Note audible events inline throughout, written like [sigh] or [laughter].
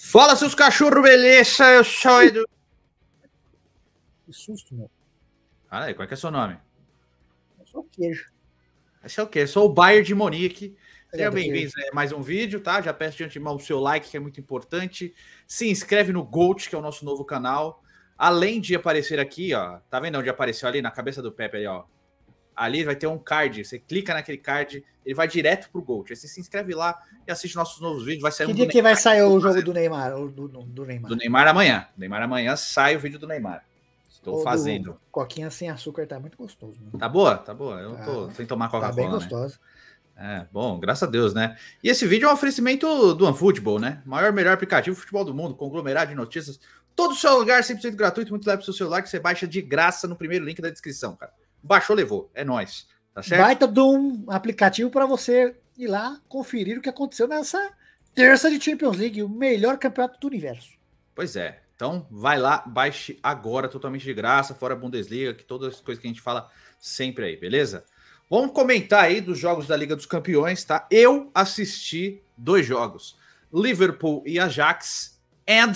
Fala, seus cachorros, beleza? Eu sou o Edu. Que susto, meu. Caralho, qual é que é seu nome? Eu sou o Queijo. Esse é o quê? Eu sou o Bayer de Monique. Sejam bem-vindos a mais um vídeo, tá? Já peço de antemão o seu like, que é muito importante. Se inscreve no Gold, que é o nosso novo canal. Além de aparecer aqui, ó. Tá vendo onde apareceu ali? Na cabeça do Pepe ali, ó ali vai ter um card. Você clica naquele card, ele vai direto pro Gold. Aí você se inscreve lá e assiste nossos novos vídeos. Vai sair que um dia que Neymar, vai sair o jogo do Neymar, do, do, Neymar? Do Neymar amanhã. Do Neymar amanhã sai o vídeo do Neymar. Estou Ou fazendo. Coquinha sem açúcar tá muito gostoso. Né? Tá boa, tá boa. Eu tá, tô sem tomar Coca-Cola. Tá bem né? gostosa. Né? É, bom, graças a Deus, né? E esse vídeo é um oferecimento do OneFootball, né? Maior, melhor aplicativo de futebol do mundo, conglomerado de notícias. Todo o seu lugar, 100% gratuito, muito leve pro seu celular, que você baixa de graça no primeiro link da descrição, cara baixou, levou. É nós. Tá certo? Baita de um aplicativo para você ir lá conferir o que aconteceu nessa terça de Champions League, o melhor campeonato do universo. Pois é. Então, vai lá, baixe agora, totalmente de graça, fora a Bundesliga, que todas as coisas que a gente fala sempre aí, beleza? Vamos comentar aí dos jogos da Liga dos Campeões, tá? Eu assisti dois jogos: Liverpool e Ajax, and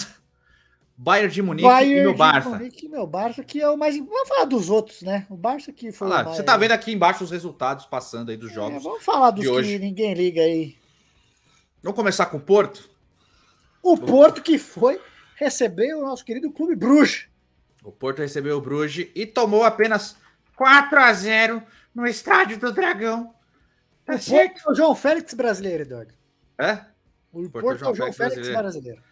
Bayern de Munique Bayern e meu Barça. Bayern de Munique e meu Barça, que é o mais. Vamos falar dos outros, né? O Barça que foi. Ah, você tá vendo aqui embaixo os resultados passando aí dos é, jogos. É, vamos falar dos que hoje. ninguém liga aí. Vamos começar com o Porto? O Porto que foi receber o nosso querido Clube Bruges. O Porto recebeu o Bruges e tomou apenas 4 a 0 no Estádio do Dragão. Tá o certo? Porto é o João Félix brasileiro, Eduardo. É? O Porto, Porto é o João Félix brasileiro. brasileiro.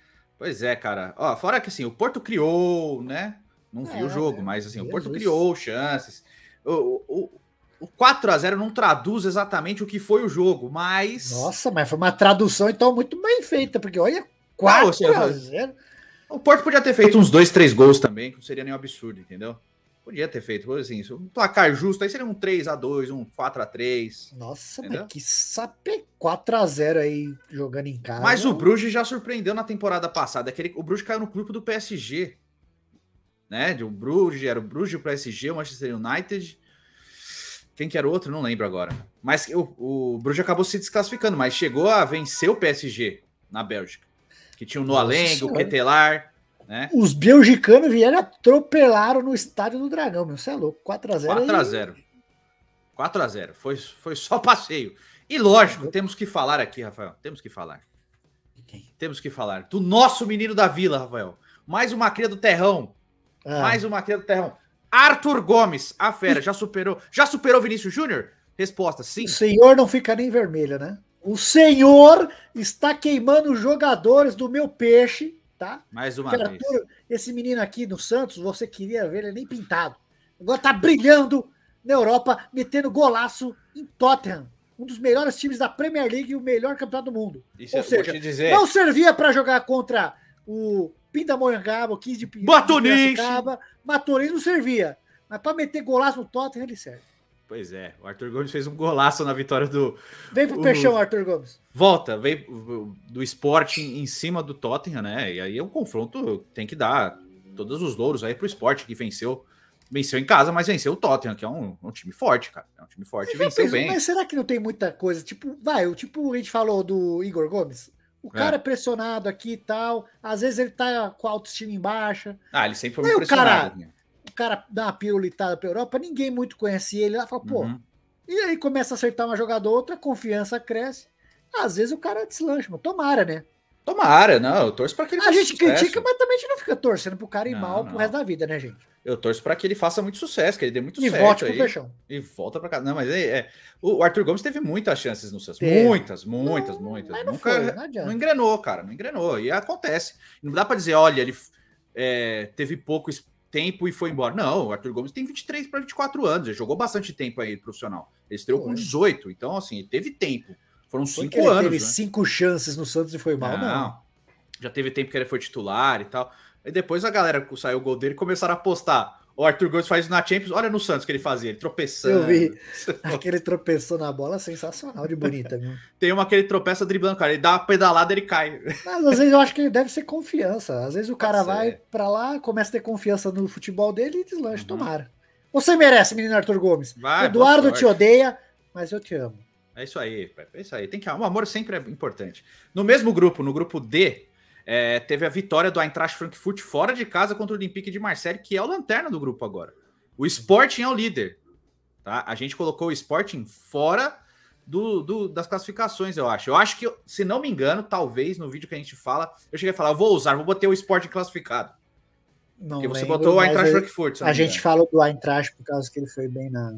Pois é, cara. Ó, fora que assim, o Porto criou, né? Não é, viu o jogo, é. mas assim, Jesus. o Porto criou chances. O, o, o 4 a 0 não traduz exatamente o que foi o jogo, mas. Nossa, mas foi uma tradução então muito bem feita, porque olha, 4 não, seja, assim, a 0 O Porto podia ter feito uns dois, três gols também, que não seria nenhum absurdo, entendeu? Podia ter feito coisa assim. Um placar justo, aí seria um 3 a 2 um 4 a 3 Nossa, entendeu? mas que sapê 4 a 0 aí jogando em casa. Mas o Bruges já surpreendeu na temporada passada. Aquele, é o Bruges caiu no grupo do PSG. Né? O Bruges, era o Bruges, o PSG, o Manchester United. Quem que era o outro? Não lembro agora. Mas o, o Bruges acabou se desclassificando, mas chegou a vencer o PSG na Bélgica. Que tinha o Noaleng, o Ketelar. Né? Os belgicanos vieram atropelaram no estádio do Dragão, meu. Você é louco. 4x0. 4x0. E... 4x0. Foi, foi só passeio. E lógico, temos que falar aqui, Rafael. Temos que falar. Temos que falar do nosso menino da vila, Rafael. Mais uma cria do terrão. Ah. Mais uma cria do terrão. Arthur Gomes, a fera, já superou, já superou Vinícius Júnior? Resposta, sim. O senhor não fica nem vermelho, né? O senhor está queimando os jogadores do meu peixe tá? Mais uma Porque, vez. Arthur, esse menino aqui no Santos, você queria ver ele nem pintado. Agora tá brilhando na Europa, metendo golaço em Tottenham. Um dos melhores times da Premier League e o melhor campeonato do mundo. Isso Ou eu é, seja, dizer. não servia para jogar contra o Pindamonhangaba, o 15 de Pindamonhangaba. Maturins não servia. Mas para meter golaço no Tottenham, ele serve. Pois é, o Arthur Gomes fez um golaço na vitória do. Vem pro o... Peixão, Arthur Gomes. Volta, vem do esporte em cima do Tottenham, né? E aí é um confronto tem que dar todos os louros aí pro esporte que venceu. Venceu em casa, mas venceu o Tottenham, que é um, um time forte, cara. É um time forte, venceu bem. Mas será que não tem muita coisa? Tipo, vai, o tipo a gente falou do Igor Gomes. O é. cara é. pressionado aqui e tal. Às vezes ele tá com a autoestima em baixa. Ah, ele sempre foi muito pressionado. Cara, né? cara dá uma pirulitada pra Europa, ninguém muito conhece ele lá, fala, pô. Uhum. E aí começa a acertar uma jogada ou outra, a confiança cresce. Às vezes o cara deslancha, mas tomara, né? Tomara, não, eu torço pra que ele A gente sucesso. critica, mas também a gente não fica torcendo pro cara ir não, mal não. pro resto da vida, né, gente? Eu torço pra que ele faça muito sucesso, que ele dê muito e certo. E volte pro aí, Peixão. E volta pra casa. Não, mas é, é. O Arthur Gomes teve muitas chances no Santos. Muitas, muitas, não, muitas. Mas Nunca, não, Nunca, não, não engrenou, cara, não engrenou. E acontece. Não dá pra dizer, olha, ele é, teve pouco tempo e foi embora. Não, o Arthur Gomes tem 23 para 24 anos, ele jogou bastante tempo aí profissional. Ele estreou com 18, então assim, teve tempo. Foram foi cinco anos. Teve né? cinco chances no Santos e foi mal, não. não. Já teve tempo que ele foi titular e tal. E depois a galera saiu o gol dele e começaram a apostar. O Arthur Gomes faz na Champions. Olha no Santos que ele fazia, ele tropeçando. Eu vi. [laughs] Aquele tropeçou na bola, sensacional de bonita, viu? Tem uma que ele tropeça driblando, cara. Ele dá uma pedalada, ele cai. Mas às vezes eu acho que deve ser confiança. Às vezes o cara vai para lá, começa a ter confiança no futebol dele e deslancha, uhum. tomara. Você merece, menino Arthur Gomes. Vai, Eduardo te odeia, mas eu te amo. É isso aí, é isso aí. Tem que o amor sempre é importante. No mesmo grupo, no grupo D, é, teve a vitória do Eintracht Frankfurt fora de casa contra o Olympique de Marseille, que é o lanterna do grupo agora. O Sporting é o líder. Tá? A gente colocou o Sporting fora do, do, das classificações, eu acho. Eu acho que, se não me engano, talvez no vídeo que a gente fala, eu cheguei a falar, vou usar, vou botar o Sporting classificado. Não porque você lembro, botou o Eintracht é- Frankfurt. A gente falou do Eintracht por causa que ele foi bem na...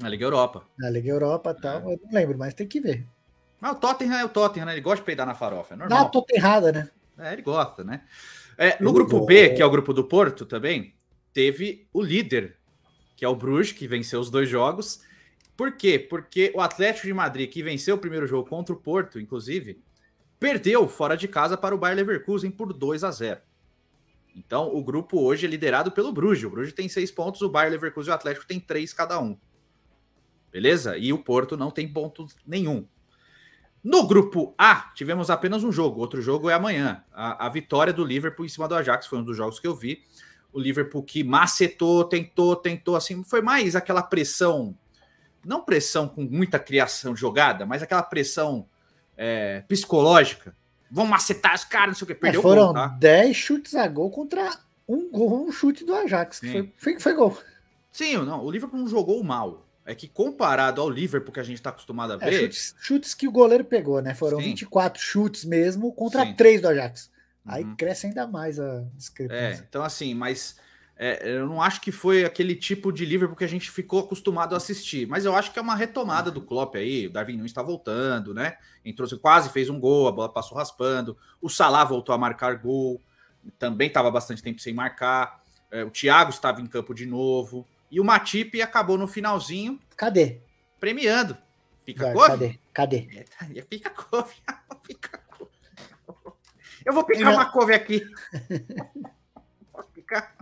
Na Liga Europa. Na Liga Europa e é. tal, é. eu não lembro, mas tem que ver. Mas o Tottenham é o Tottenham, né? Ele gosta de peidar na farofa, é normal. Não, tô errada, né? É, ele gosta, né? É, no ele grupo gosta. B, que é o grupo do Porto também, teve o líder, que é o Bruges, que venceu os dois jogos. Por quê? Porque o Atlético de Madrid, que venceu o primeiro jogo contra o Porto, inclusive, perdeu fora de casa para o Bayer Leverkusen por 2 a 0. Então, o grupo hoje é liderado pelo Bruges. O Bruges tem seis pontos, o Bayer Leverkusen e o Atlético tem três cada um. Beleza? E o Porto não tem ponto nenhum. No grupo A, tivemos apenas um jogo, outro jogo é amanhã. A, a vitória do Liverpool em cima do Ajax foi um dos jogos que eu vi. O Liverpool que macetou, tentou, tentou, assim, foi mais aquela pressão, não pressão com muita criação jogada, mas aquela pressão é, psicológica. Vão macetar os caras, não sei o que, é, perdeu é, foram o tá? 10 chutes a gol contra um, gol, um chute do Ajax, que foi, foi, foi gol. Sim, não, o Liverpool não jogou mal, é que comparado ao Liverpool que a gente está acostumado a é, ver. É, chutes, chutes, que o goleiro pegou, né? Foram Sim. 24 chutes mesmo contra Sim. 3 do Ajax. Aí uhum. cresce ainda mais a discrepância. É, então assim, mas é, eu não acho que foi aquele tipo de Liverpool que a gente ficou acostumado a assistir. Mas eu acho que é uma retomada do uhum. Klopp aí. O Darwin Nunes está voltando, né? Entrou, quase fez um gol, a bola passou raspando. O Salah voltou a marcar gol. Também estava bastante tempo sem marcar. É, o Thiago estava em campo de novo. E o Matip acabou no finalzinho. Cadê? Premiando. Pica Cove? Cadê? Cadê? É, tá é pica couve. [laughs] pica Eu vou picar uma couve aqui. vou picar.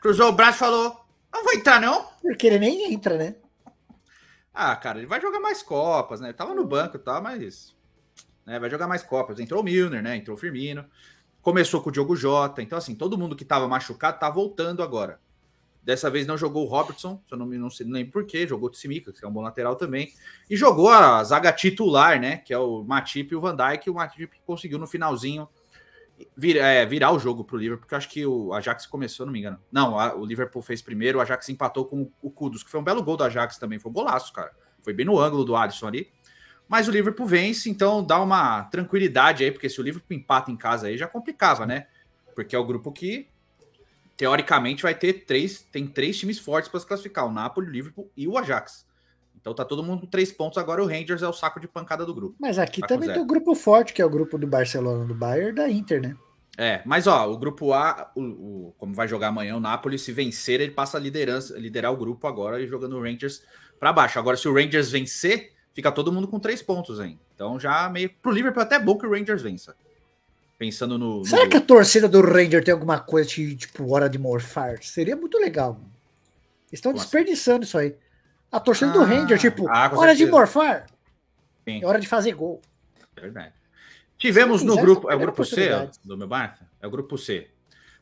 Cruzou o braço e falou: Não vou entrar, não. Porque ele nem entra, né? Ah, cara, ele vai jogar mais Copas, né? Ele tava no banco e tal, mas. Né, vai jogar mais Copas. Entrou o Milner, né? Entrou o Firmino. Começou com o Diogo Jota. Então, assim, todo mundo que tava machucado tá voltando agora. Dessa vez não jogou o Robertson, se eu não não sei, nem lembro porquê, jogou o Tsimikas, que é um bom lateral também. E jogou a zaga titular, né? Que é o Matip e o Van Dijk. E o Matip conseguiu no finalzinho vir, é, virar o jogo pro Liverpool, porque acho que o Ajax começou, não me engano. Não, a, o Liverpool fez primeiro, o Ajax empatou com o Kudos, que foi um belo gol do Ajax também, foi um golaço, cara. Foi bem no ângulo do Alisson ali. Mas o Liverpool vence, então dá uma tranquilidade aí, porque se o Liverpool empata em casa aí já complicava, né? Porque é o grupo que teoricamente vai ter três, tem três times fortes para se classificar, o Napoli, o Liverpool e o Ajax. Então tá todo mundo com três pontos agora, o Rangers é o saco de pancada do grupo. Mas aqui tá também tem o um grupo forte, que é o grupo do Barcelona, do Bayern, da Inter, né? É, mas ó, o grupo A, o, o, como vai jogar amanhã o Napoli, se vencer, ele passa a liderança, liderar o grupo agora e jogando o Rangers para baixo. Agora, se o Rangers vencer, fica todo mundo com três pontos hein? Então já meio. Pro Liverpool é até bom que o Rangers vença. Pensando no. Será que a torcida do Ranger tem alguma coisa de, tipo, hora de morfar? Seria muito legal. estão desperdiçando isso aí. A torcida ah, do Ranger, tipo, ah, hora certeza. de morfar. Sim. É hora de fazer gol. É verdade. Tivemos no grupo. É o grupo C do meu Barça? É o grupo C.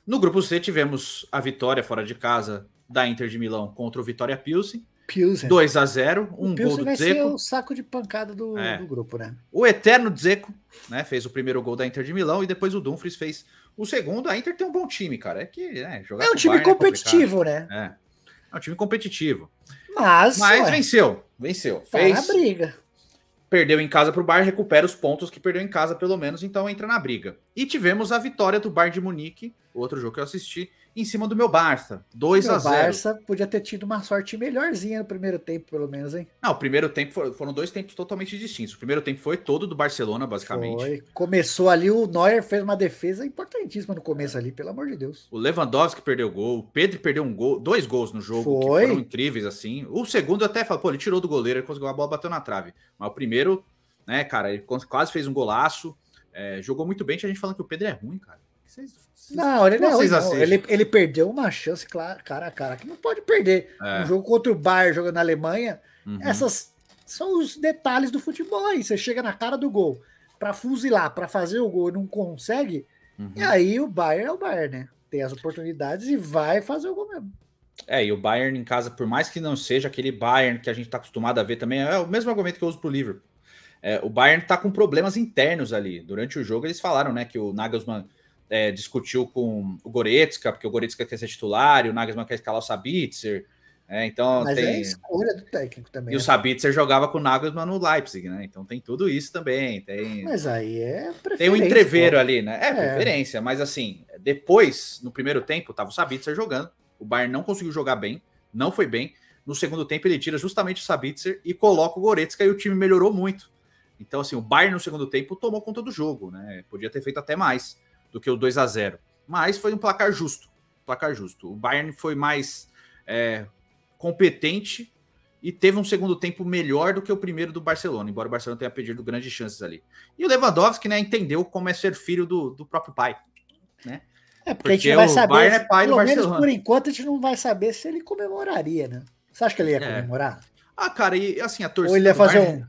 No grupo C tivemos a vitória fora de casa da Inter de Milão contra o Vitória Pilsen. Pilsen. 2 a 0 um gol do vai Ser o saco de pancada do, é. do, grupo, né? O eterno Zeco né, fez o primeiro gol da Inter de Milão e depois o Dumfries fez o segundo. A Inter tem um bom time, cara. É que né, jogar é um time Bayern é competitivo, é né? É. é. um time competitivo. Mas, Mas ué, venceu, venceu. Tá fez na briga. Perdeu em casa para o Bayern, recupera os pontos que perdeu em casa, pelo menos, então entra na briga. E tivemos a vitória do Bayern de Munique outro jogo que eu assisti, em cima do meu Barça. 2 a 0 O Barça podia ter tido uma sorte melhorzinha no primeiro tempo, pelo menos, hein? Não, o primeiro tempo foram, foram dois tempos totalmente distintos. O primeiro tempo foi todo do Barcelona, basicamente. Foi. Começou ali, o Neuer fez uma defesa importantíssima no começo ali, pelo amor de Deus. O Lewandowski perdeu o gol, o Pedro perdeu um gol, dois gols no jogo, foi. que foram incríveis, assim. O segundo até falou, pô, ele tirou do goleiro, ele conseguiu a bola, bateu na trave. Mas o primeiro, né, cara, ele quase fez um golaço. É, jogou muito bem, tinha gente falando que o Pedro é ruim, cara. Vocês, Não, ele não, vocês não. Ele, ele perdeu uma chance, claro, cara a cara, que não pode perder. É. Um jogo contra o Bayern, jogando na Alemanha, uhum. essas são os detalhes do futebol aí. Você chega na cara do gol para fuzilar, para fazer o gol e não consegue, uhum. e aí o Bayern é o Bayern, né? Tem as oportunidades e vai fazer o gol mesmo. É, e o Bayern em casa, por mais que não seja aquele Bayern que a gente está acostumado a ver também, é o mesmo argumento que eu uso pro Liverpool. É, o Bayern está com problemas internos ali. Durante o jogo eles falaram, né, que o Nagelsmann é, discutiu com o Goretzka, porque o Goretzka quer ser titular e o Nagelsmann quer escalar o Sabitzer. É, então Mas tem... é a escolha do técnico também. E né? o Sabitzer jogava com o Nagelsmann no Leipzig, né? Então tem tudo isso também. Tem... Mas aí é preferência. Tem um entreveiro né? ali, né? É, é, preferência. Mas assim, depois, no primeiro tempo, tava o Sabitzer jogando. O Bayern não conseguiu jogar bem, não foi bem. No segundo tempo, ele tira justamente o Sabitzer e coloca o Goretzka e o time melhorou muito. Então, assim, o Bayern no segundo tempo tomou conta do jogo, né? Podia ter feito até mais do que o 2 a 0 Mas foi um placar justo. Placar justo. O Bayern foi mais é, competente e teve um segundo tempo melhor do que o primeiro do Barcelona, embora o Barcelona tenha perdido grandes chances ali. E o Lewandowski, né, entendeu como é ser filho do, do próprio pai, né? É, porque, porque a gente vai saber, Bayern é pai do Barcelona. por enquanto a gente não vai saber se ele comemoraria, né? Você acha que ele ia é. comemorar? É. Ah, cara, e assim, a torcida. Ou ele ia fazer Bayern... um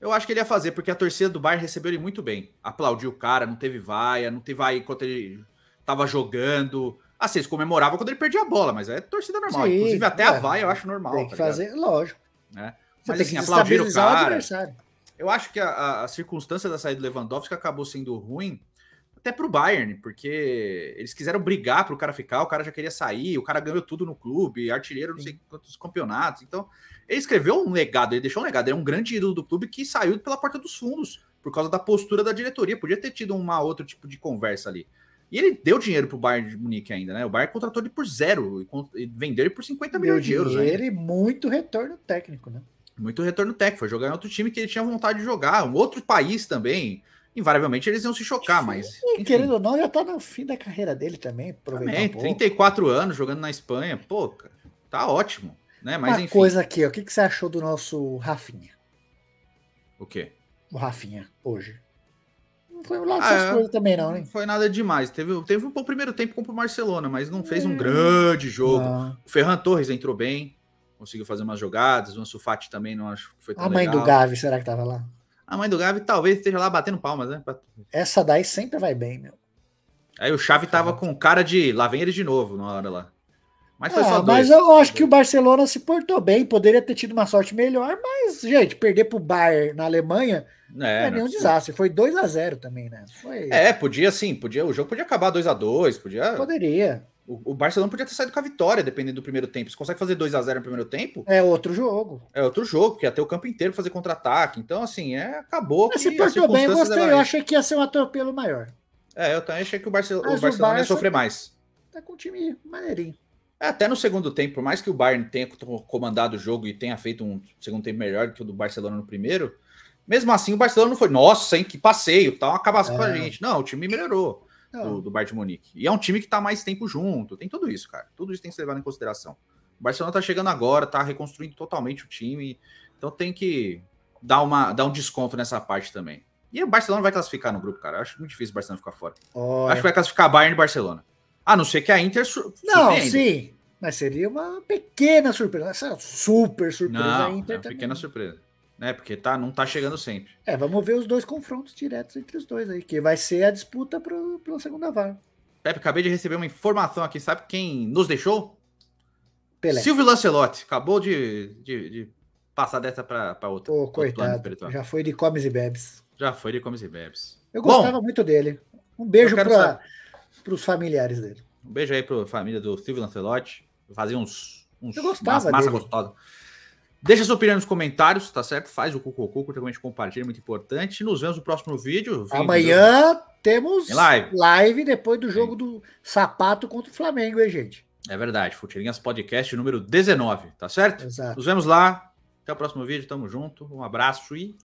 eu acho que ele ia fazer, porque a torcida do Bayern recebeu ele muito bem. Aplaudiu o cara, não teve vaia, não teve vaia enquanto ele tava jogando. Assim, ah, eles comemoravam quando ele perdia a bola, mas é torcida normal. Sim, Inclusive, até é, a vaia eu acho normal. Tem tá que tá fazer, lógico. É. Mas assim, aplaudir o cara. O eu acho que a, a, circunstância da saída do Lewandowski acabou sendo ruim, até pro Bayern, porque eles quiseram brigar pro cara ficar, o cara já queria sair, o cara ganhou tudo no clube, artilheiro não Sim. sei quantos campeonatos. Então, ele escreveu um legado, ele deixou um legado, ele é um grande ídolo do clube que saiu pela porta dos fundos por causa da postura da diretoria. Podia ter tido uma outro tipo de conversa ali. E ele deu dinheiro pro Bayern de Munique ainda, né? O Bayern contratou ele por zero e vendeu ele por 50 milhões de euros. Ele e muito retorno técnico, né? Muito retorno técnico. Foi jogar em outro time que ele tinha vontade de jogar, um outro país também invariavelmente eles iam se chocar, Sim, mas. Enfim. Querendo ou não, já tá no fim da carreira dele também. Também, um 34 anos jogando na Espanha. Pô, tá ótimo. Né? Mas, Uma enfim. coisa aqui, o que, que você achou do nosso Rafinha? O quê? O Rafinha, hoje. Não foi lá ah, essas é, coisas também, não, né? Não foi nada demais. Teve, teve um bom primeiro tempo contra o Barcelona, mas não fez um hum. grande jogo. Ah. O Ferran Torres entrou bem, conseguiu fazer umas jogadas. O Ansu também não acho que foi tão A mãe legal. do Gavi, será que tava lá? a mãe do Gavi talvez esteja lá batendo palmas, né? Essa daí sempre vai bem, meu. Aí o Xavi tava com cara de lá vem ele de novo na hora lá. Mas foi é, só dois. Mas eu acho que o Barcelona se portou bem, poderia ter tido uma sorte melhor, mas, gente, perder pro Bayern na Alemanha é, não é nenhum né? desastre. Foi 2 a 0 também, né? Foi... É, podia sim, podia, o jogo podia acabar 2 a 2 podia. Poderia. O, Barcelona podia ter saído com a vitória, dependendo do primeiro tempo. Se consegue fazer 2 a 0 no primeiro tempo. É outro jogo. É outro jogo, que até ter o campo inteiro fazer contra-ataque. Então, assim, é, acabou. Mas se portou bem, eu gostei. Eu achei que ia ser um atropelo maior. É, eu também achei que o, Barce o Barcelona o Barça ia sofrer mais. Tá com um time maneirinho. É, até no segundo tempo, por mais que o Bayern tenha comandado o jogo e tenha feito um segundo tempo melhor do que o do Barcelona no primeiro, mesmo assim o Barcelona não foi, nossa, hein, que passeio, tá uma acabação é. pra gente. Não, o time melhorou do, do Bayern de Munique. E é um time que está mais tempo junto, tem tudo isso, cara. Tudo isso tem que ser levado em consideração. O Barcelona está chegando agora, está reconstruindo totalmente o time, então tem que dar, uma, dar um desconto nessa parte também. E o Barcelona vai classificar no grupo, cara. Eu acho muito difícil o Barcelona ficar fora. Olha. Acho que vai classificar Bayern e Barcelona. A não ser que a Inter. não, surpreende. sim. Mas seria uma pequena surpresa. Essa super surpresa. Não, a Inter é uma também. pequena surpresa né? Porque tá, não tá chegando sempre. É, vamos ver os dois confrontos diretos entre os dois aí, que vai ser a disputa pro, pela segunda vaga. Pepe, acabei de receber uma informação aqui, sabe quem nos deixou? Pelé. Silvio Lancelotti, acabou de, de, de passar dessa pra, pra outra. Ô, coitado, já foi de comes e bebes. Já foi de comes e bebes. Eu gostava muito dele. Um beijo para os familiares dele. Um beijo aí para a família do Silvio Lancelotti. Fazia uns, uns eu gostava massa, massa gostosa. Deixa sua opinião nos comentários, tá certo? Faz o cucucu, curta, comente, compartilha, é muito importante. Nos vemos no próximo vídeo. Amanhã temos live. live depois do jogo Sim. do Sapato contra o Flamengo, hein, gente? É verdade, Futirinhas Podcast número 19, tá certo? Exato. Nos vemos lá. Até o próximo vídeo, tamo junto. Um abraço e